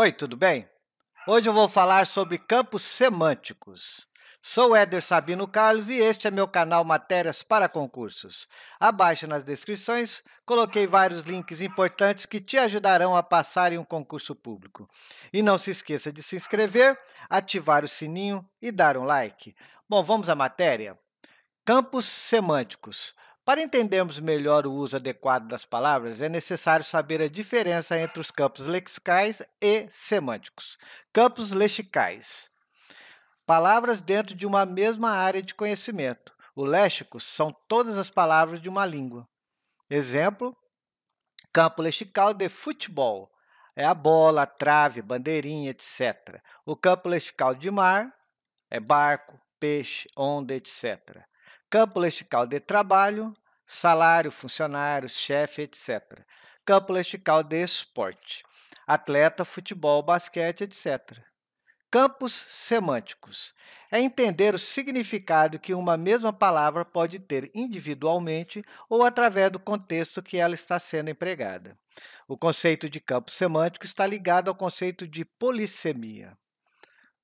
Oi, tudo bem? Hoje eu vou falar sobre campos semânticos. Sou Éder Sabino Carlos e este é meu canal Matérias para Concursos. Abaixo nas descrições coloquei vários links importantes que te ajudarão a passar em um concurso público. E não se esqueça de se inscrever, ativar o sininho e dar um like. Bom, vamos à matéria. Campos semânticos. Para entendermos melhor o uso adequado das palavras, é necessário saber a diferença entre os campos lexicais e semânticos. Campos lexicais: palavras dentro de uma mesma área de conhecimento. O léxico são todas as palavras de uma língua. Exemplo: campo lexical de futebol é a bola, a trave, bandeirinha, etc. O campo lexical de mar é barco, peixe, onda, etc campo lexical de trabalho, salário, funcionários, chefe, etc. Campo lexical de esporte, atleta, futebol, basquete, etc. Campos semânticos é entender o significado que uma mesma palavra pode ter individualmente ou através do contexto que ela está sendo empregada. O conceito de campo semântico está ligado ao conceito de polissemia.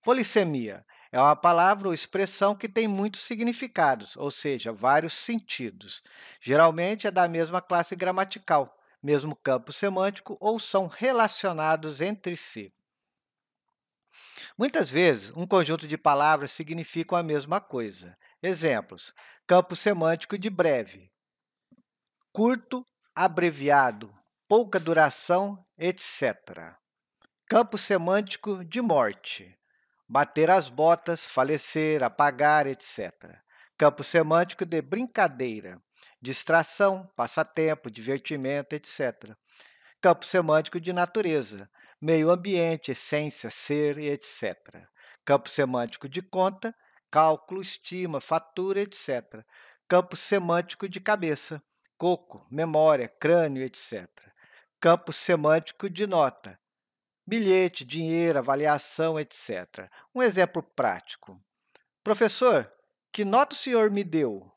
Polissemia é uma palavra ou expressão que tem muitos significados, ou seja, vários sentidos. Geralmente é da mesma classe gramatical, mesmo campo semântico ou são relacionados entre si. Muitas vezes, um conjunto de palavras significam a mesma coisa. Exemplos: campo semântico de breve, curto, abreviado, pouca duração, etc. Campo semântico de morte, bater as botas, falecer, apagar, etc. Campo semântico de brincadeira, distração, passatempo, divertimento, etc. Campo semântico de natureza, meio ambiente, essência, ser, etc. Campo semântico de conta, cálculo, estima, fatura, etc. Campo semântico de cabeça, coco, memória, crânio, etc. Campo semântico de nota, bilhete, dinheiro, avaliação, etc. Um exemplo prático. Professor, que nota o senhor me deu?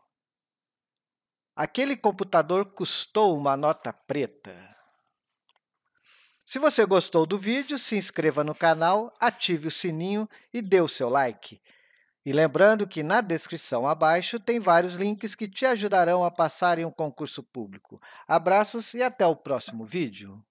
Aquele computador custou uma nota preta. Se você gostou do vídeo, se inscreva no canal, ative o sininho e dê o seu like. E lembrando que na descrição abaixo tem vários links que te ajudarão a passar em um concurso público. Abraços e até o próximo vídeo.